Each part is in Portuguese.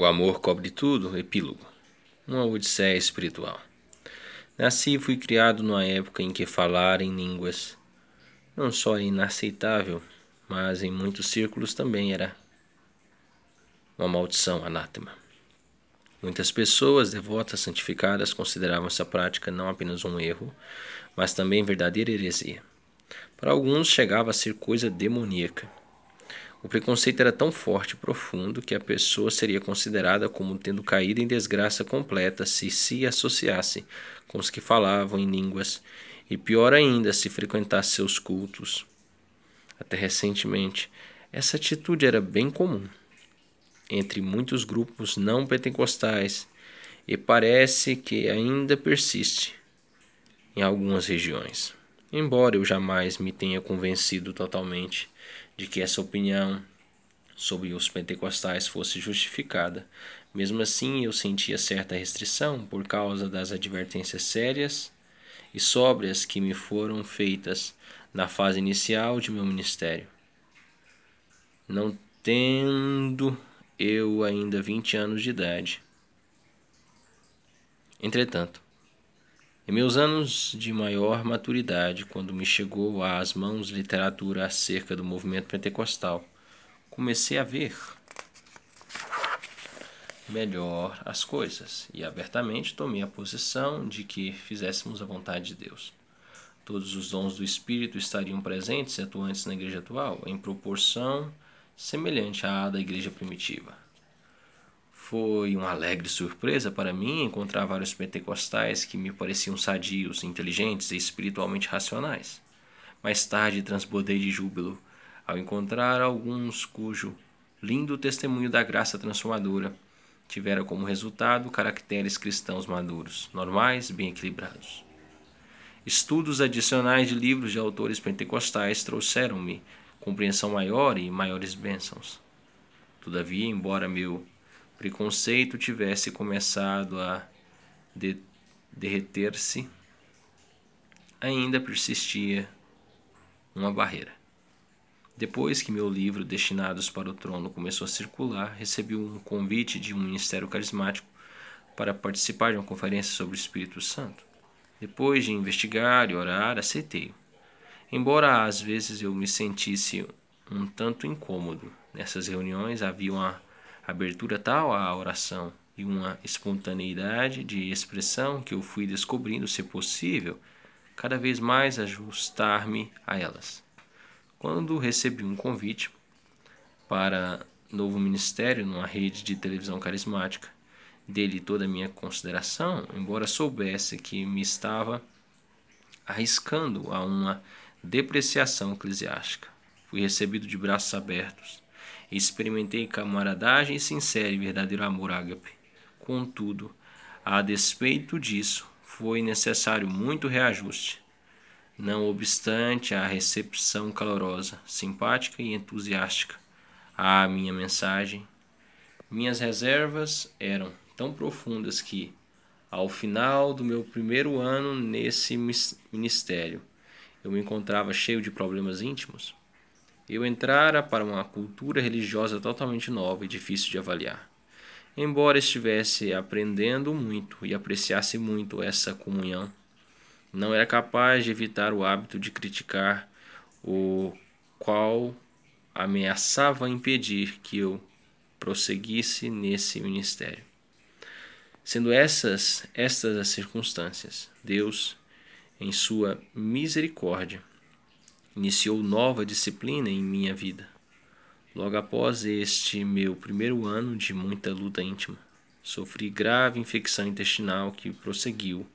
O Amor Cobre Tudo, epílogo. Uma odisséia espiritual. Nasci e fui criado numa época em que falar em línguas não só era inaceitável, mas em muitos círculos também era uma maldição anátema. Muitas pessoas devotas santificadas consideravam essa prática não apenas um erro, mas também verdadeira heresia. Para alguns chegava a ser coisa demoníaca. O preconceito era tão forte e profundo que a pessoa seria considerada como tendo caído em desgraça completa se se associasse com os que falavam em línguas, e pior ainda se frequentasse seus cultos. Até recentemente, essa atitude era bem comum entre muitos grupos não pentecostais e parece que ainda persiste em algumas regiões embora eu jamais me tenha convencido totalmente de que essa opinião sobre os pentecostais fosse justificada. Mesmo assim, eu sentia certa restrição por causa das advertências sérias e sóbrias que me foram feitas na fase inicial de meu ministério. Não tendo eu ainda 20 anos de idade. Entretanto, em meus anos de maior maturidade, quando me chegou às mãos literatura acerca do movimento pentecostal, comecei a ver melhor as coisas e abertamente tomei a posição de que fizéssemos a vontade de Deus. Todos os dons do Espírito estariam presentes e atuantes na igreja atual, em proporção semelhante à da igreja primitiva. Foi uma alegre surpresa para mim encontrar vários pentecostais que me pareciam sadios, inteligentes e espiritualmente racionais. Mais tarde transbordei de júbilo ao encontrar alguns cujo lindo testemunho da graça transformadora tivera como resultado caracteres cristãos maduros, normais, bem equilibrados. Estudos adicionais de livros de autores pentecostais trouxeram-me compreensão maior e maiores bênçãos. Todavia, embora meu preconceito tivesse começado a de derreter-se, ainda persistia uma barreira. Depois que meu livro Destinados para o Trono começou a circular, recebi um convite de um ministério carismático para participar de uma conferência sobre o Espírito Santo. Depois de investigar e orar, aceitei. Embora às vezes eu me sentisse um tanto incômodo, nessas reuniões havia uma abertura tal à oração e uma espontaneidade de expressão que eu fui descobrindo, se possível, cada vez mais ajustar-me a elas. Quando recebi um convite para novo ministério numa rede de televisão carismática, dele toda a minha consideração, embora soubesse que me estava arriscando a uma depreciação eclesiástica. Fui recebido de braços abertos Experimentei camaradagem sincera e verdadeiro amor ágape. Contudo, a despeito disso, foi necessário muito reajuste. Não obstante a recepção calorosa, simpática e entusiástica à minha mensagem, minhas reservas eram tão profundas que, ao final do meu primeiro ano nesse ministério, eu me encontrava cheio de problemas íntimos. Eu entrara para uma cultura religiosa totalmente nova e difícil de avaliar. Embora estivesse aprendendo muito e apreciasse muito essa comunhão, não era capaz de evitar o hábito de criticar, o qual ameaçava impedir que eu prosseguisse nesse ministério. Sendo essas estas as circunstâncias, Deus, em sua misericórdia, iniciou nova disciplina em minha vida. Logo após este meu primeiro ano de muita luta íntima, sofri grave infecção intestinal que prosseguiu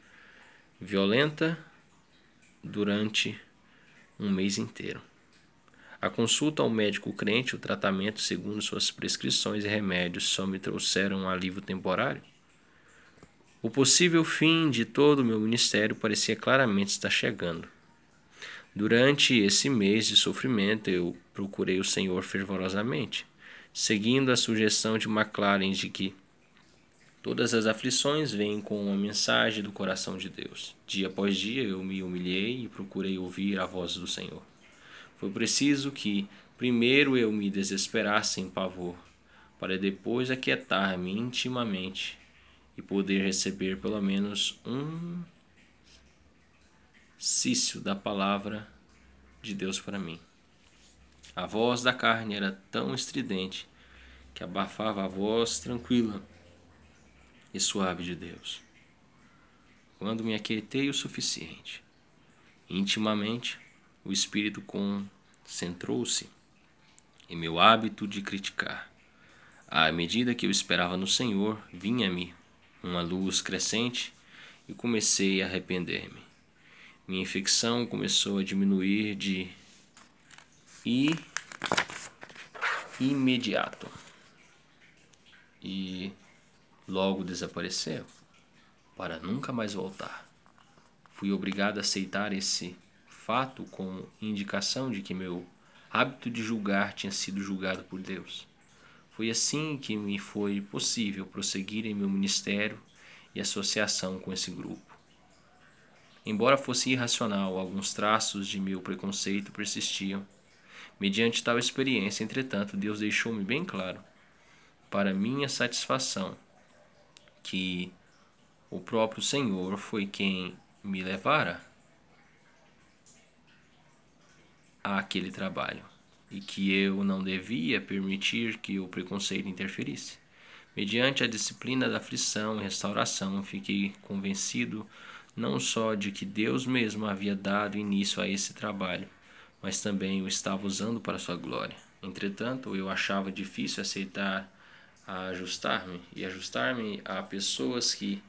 violenta durante um mês inteiro. A consulta ao médico crente, o tratamento segundo suas prescrições e remédios só me trouxeram um alívio temporário. O possível fim de todo o meu ministério parecia claramente estar chegando. Durante esse mês de sofrimento, eu procurei o Senhor fervorosamente, seguindo a sugestão de McLaren de que todas as aflições vêm com uma mensagem do coração de Deus. Dia após dia eu me humilhei e procurei ouvir a voz do Senhor. Foi preciso que primeiro eu me desesperasse em pavor, para depois aquietar-me intimamente e poder receber pelo menos um Cício da palavra de Deus para mim. A voz da carne era tão estridente que abafava a voz tranquila e suave de Deus. Quando me aquietei o suficiente, intimamente, o espírito concentrou-se em meu hábito de criticar. À medida que eu esperava no Senhor, vinha-me uma luz crescente e comecei a arrepender-me. Minha infecção começou a diminuir de imediato e logo desapareceu para nunca mais voltar. Fui obrigado a aceitar esse fato como indicação de que meu hábito de julgar tinha sido julgado por Deus. Foi assim que me foi possível prosseguir em meu ministério e associação com esse grupo. Embora fosse irracional, alguns traços de meu preconceito persistiam. Mediante tal experiência, entretanto, Deus deixou-me bem claro, para minha satisfação, que o próprio Senhor foi quem me levara àquele trabalho e que eu não devia permitir que o preconceito interferisse. Mediante a disciplina da aflição e restauração, fiquei convencido não só de que Deus mesmo havia dado início a esse trabalho, mas também o estava usando para sua glória. Entretanto, eu achava difícil aceitar ajustar-me e ajustar-me a pessoas que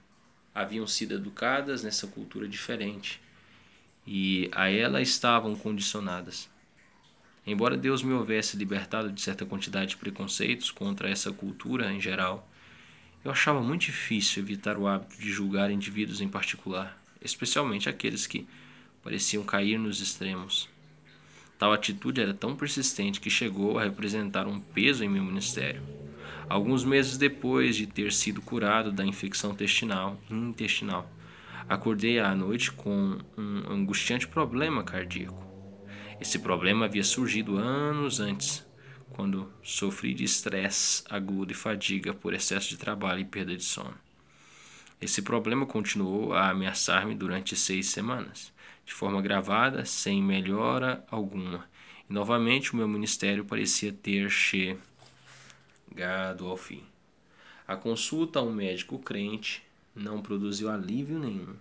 haviam sido educadas nessa cultura diferente e a ela estavam condicionadas. Embora Deus me houvesse libertado de certa quantidade de preconceitos contra essa cultura em geral, eu achava muito difícil evitar o hábito de julgar indivíduos em particular, especialmente aqueles que pareciam cair nos extremos. Tal atitude era tão persistente que chegou a representar um peso em meu ministério. Alguns meses depois de ter sido curado da infecção intestinal, intestinal acordei à noite com um angustiante problema cardíaco. Esse problema havia surgido anos antes, quando sofri de estresse agudo e fadiga por excesso de trabalho e perda de sono. Esse problema continuou a ameaçar-me durante seis semanas, de forma gravada, sem melhora alguma. E novamente o meu ministério parecia ter chegado ao fim. A consulta a um médico crente não produziu alívio nenhum,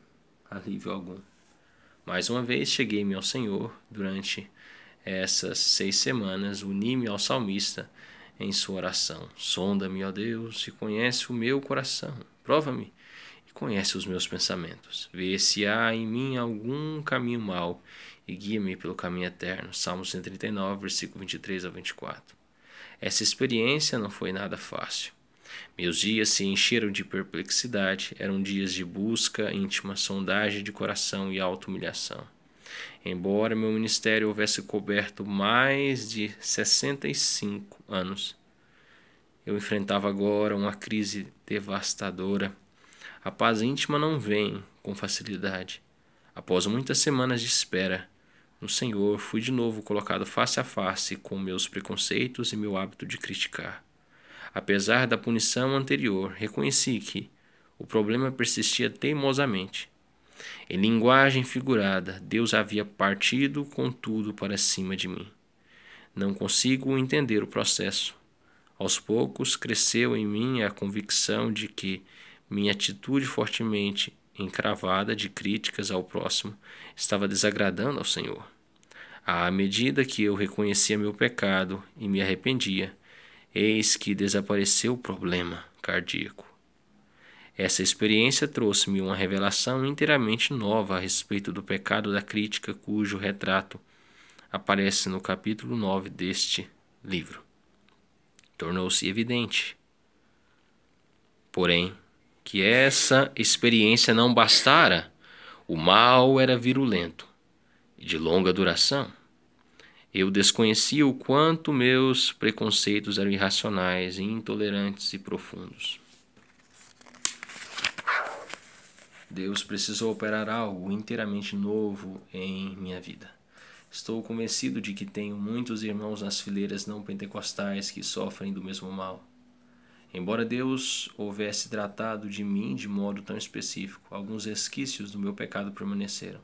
alívio algum. Mais uma vez cheguei-me ao Senhor durante essas seis semanas, uni-me ao salmista em sua oração. Sonda-me, ó Deus, e conhece o meu coração. Prova-me e conhece os meus pensamentos. Vê se há em mim algum caminho mau e guia-me pelo caminho eterno. Salmo 139, versículo 23 a 24. Essa experiência não foi nada fácil. Meus dias se encheram de perplexidade, eram dias de busca íntima, sondagem de coração e auto-humilhação embora meu ministério houvesse coberto mais de 65 anos. Eu enfrentava agora uma crise devastadora. A paz íntima não vem com facilidade. Após muitas semanas de espera, no Senhor fui de novo colocado face a face com meus preconceitos e meu hábito de criticar. Apesar da punição anterior, reconheci que o problema persistia teimosamente em linguagem figurada, Deus havia partido com tudo para cima de mim. Não consigo entender o processo. Aos poucos cresceu em mim a convicção de que minha atitude fortemente encravada de críticas ao próximo estava desagradando ao Senhor. À medida que eu reconhecia meu pecado e me arrependia, eis que desapareceu o problema cardíaco. Essa experiência trouxe-me uma revelação inteiramente nova a respeito do pecado da crítica, cujo retrato aparece no capítulo 9 deste livro. Tornou-se evidente, porém, que essa experiência não bastara. O mal era virulento e de longa duração. Eu desconhecia o quanto meus preconceitos eram irracionais, intolerantes e profundos. Deus precisou operar algo inteiramente novo em minha vida. Estou convencido de que tenho muitos irmãos nas fileiras não pentecostais que sofrem do mesmo mal. Embora Deus houvesse tratado de mim de modo tão específico, alguns resquícios do meu pecado permaneceram.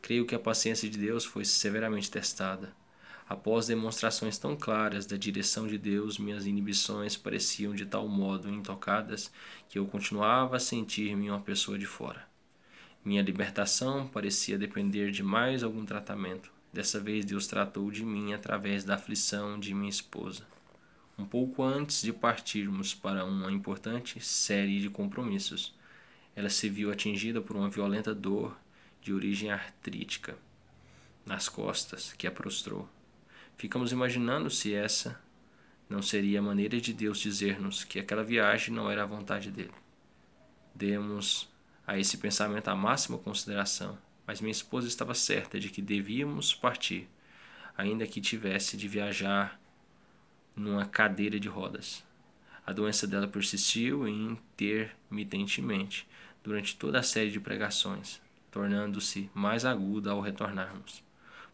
Creio que a paciência de Deus foi severamente testada. Após demonstrações tão claras da direção de Deus, minhas inibições pareciam de tal modo intocadas que eu continuava a sentir-me uma pessoa de fora. Minha libertação parecia depender de mais algum tratamento. Dessa vez, Deus tratou de mim através da aflição de minha esposa. Um pouco antes de partirmos para uma importante série de compromissos, ela se viu atingida por uma violenta dor de origem artrítica nas costas que a prostrou. Ficamos imaginando se essa não seria a maneira de Deus dizer-nos que aquela viagem não era a vontade dele. Demos a esse pensamento a máxima consideração, mas minha esposa estava certa de que devíamos partir, ainda que tivesse de viajar numa cadeira de rodas. A doença dela persistiu intermitentemente durante toda a série de pregações, tornando-se mais aguda ao retornarmos.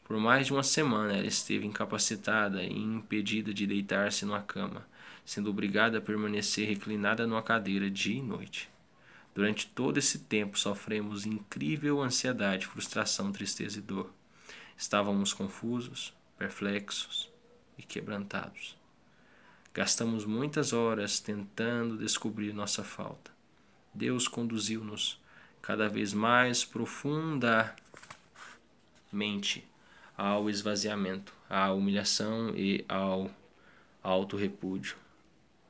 Por mais de uma semana ela esteve incapacitada e impedida de deitar-se numa cama, sendo obrigada a permanecer reclinada numa cadeira dia e noite. Durante todo esse tempo sofremos incrível ansiedade, frustração, tristeza e dor. Estávamos confusos, perplexos e quebrantados. Gastamos muitas horas tentando descobrir nossa falta. Deus conduziu-nos cada vez mais profundamente ao esvaziamento, à humilhação e ao alto repúdio.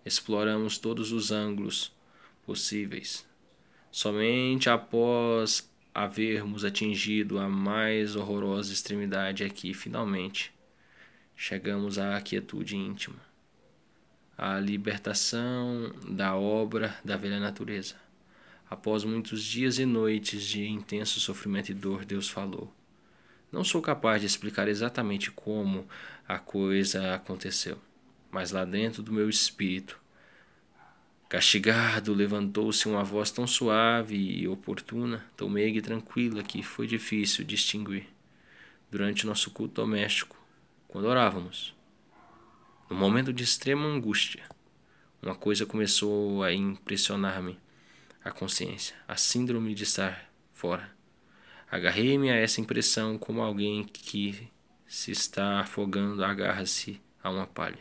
Exploramos todos os ângulos possíveis. Somente após havermos atingido a mais horrorosa extremidade aqui, é finalmente, chegamos à quietude íntima, à libertação da obra da velha natureza. Após muitos dias e noites de intenso sofrimento e dor, Deus falou: não sou capaz de explicar exatamente como a coisa aconteceu, mas lá dentro do meu espírito, castigado, levantou-se uma voz tão suave e oportuna, tão meiga e tranquila que foi difícil distinguir. Durante o nosso culto doméstico, quando orávamos, num momento de extrema angústia, uma coisa começou a impressionar-me: a consciência, a síndrome de estar fora Agarrei-me a essa impressão como alguém que se está afogando agarra-se a uma palha.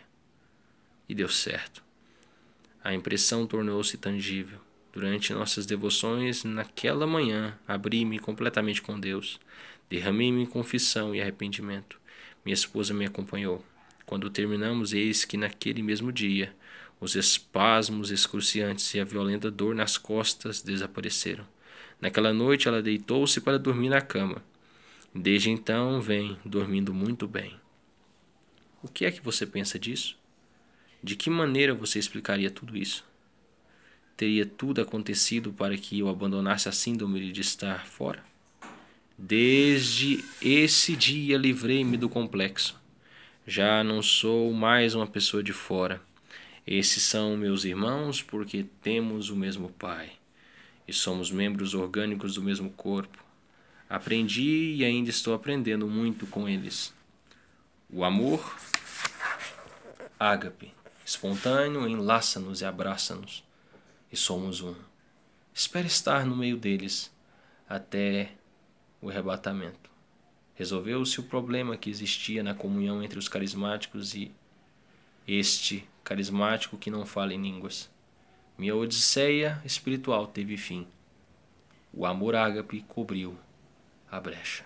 E deu certo. A impressão tornou-se tangível. Durante nossas devoções, naquela manhã, abri-me completamente com Deus. Derramei-me em confissão e arrependimento. Minha esposa me acompanhou. Quando terminamos, eis que naquele mesmo dia, os espasmos excruciantes e a violenta dor nas costas desapareceram. Naquela noite ela deitou-se para dormir na cama. Desde então vem dormindo muito bem. O que é que você pensa disso? De que maneira você explicaria tudo isso? Teria tudo acontecido para que eu abandonasse a síndrome de estar fora? Desde esse dia livrei-me do complexo. Já não sou mais uma pessoa de fora. Esses são meus irmãos porque temos o mesmo Pai e somos membros orgânicos do mesmo corpo. Aprendi e ainda estou aprendendo muito com eles. O amor, ágape, espontâneo, enlaça-nos e abraça-nos, e somos um. Espero estar no meio deles até o arrebatamento. Resolveu-se o problema que existia na comunhão entre os carismáticos e este carismático que não fala em línguas. Minha odisseia espiritual teve fim. O amor ágape cobriu a brecha.